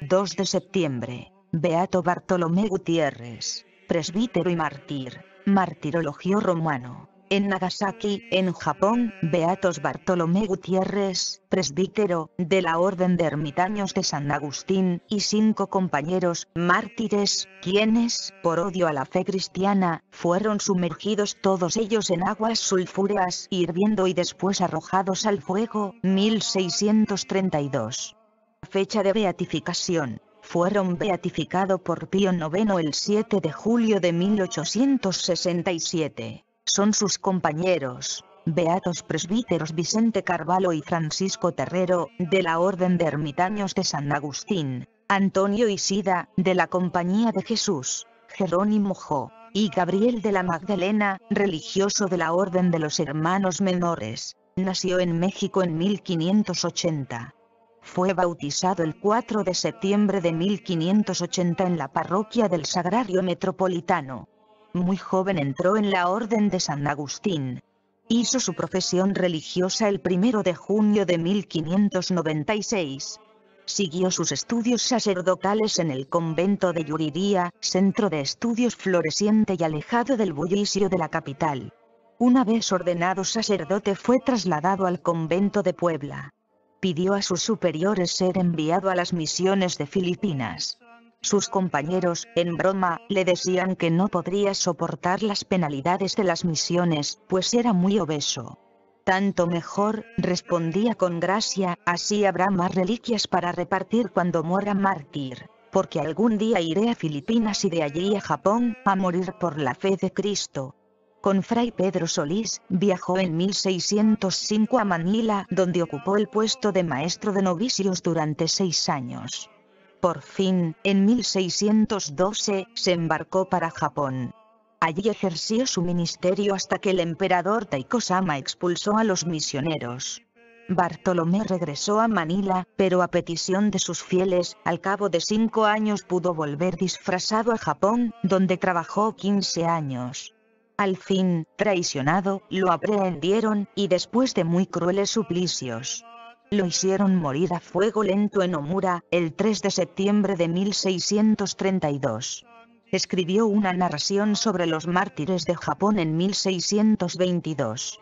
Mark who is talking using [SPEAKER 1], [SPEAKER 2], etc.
[SPEAKER 1] 2 de septiembre, Beato Bartolomé Gutiérrez, presbítero y mártir, martirologio romano en Nagasaki, en Japón, Beatos Bartolomé Gutiérrez, presbítero, de la Orden de Ermitaños de San Agustín, y cinco compañeros, mártires, quienes, por odio a la fe cristiana, fueron sumergidos todos ellos en aguas sulfúreas hirviendo y después arrojados al fuego, 1632. Fecha de beatificación fueron beatificado por Pío IX el 7 de julio de 1867 son sus compañeros, beatos presbíteros Vicente Carvalho y Francisco Terrero, de la Orden de Ermitaños de San Agustín, Antonio Isida, de la Compañía de Jesús, Jerónimo Jo, y Gabriel de la Magdalena, religioso de la Orden de los Hermanos Menores, nació en México en 1580. Fue bautizado el 4 de septiembre de 1580 en la parroquia del Sagrario Metropolitano. Muy joven entró en la Orden de San Agustín. Hizo su profesión religiosa el 1 de junio de 1596. Siguió sus estudios sacerdotales en el convento de Yuriría, centro de estudios floreciente y alejado del bullicio de la capital. Una vez ordenado sacerdote fue trasladado al convento de Puebla. Pidió a sus superiores ser enviado a las misiones de Filipinas. Sus compañeros, en broma, le decían que no podría soportar las penalidades de las misiones, pues era muy obeso. Tanto mejor, respondía con gracia, así habrá más reliquias para repartir cuando muera mártir. Porque algún día iré a Filipinas y de allí a Japón, a morir por la fe de Cristo. Con Fray Pedro Solís, viajó en 1605 a Manila, donde ocupó el puesto de maestro de novicios durante seis años. Por fin, en 1612, se embarcó para Japón. Allí ejerció su ministerio hasta que el emperador Taikosama expulsó a los misioneros. Bartolomé regresó a Manila, pero a petición de sus fieles, al cabo de cinco años pudo volver disfrazado a Japón, donde trabajó 15 años. Al fin, traicionado, lo aprehendieron, y después de muy crueles suplicios, lo hicieron morir a fuego lento en Omura, el 3 de septiembre de 1632. Escribió una narración sobre los mártires de Japón en 1622.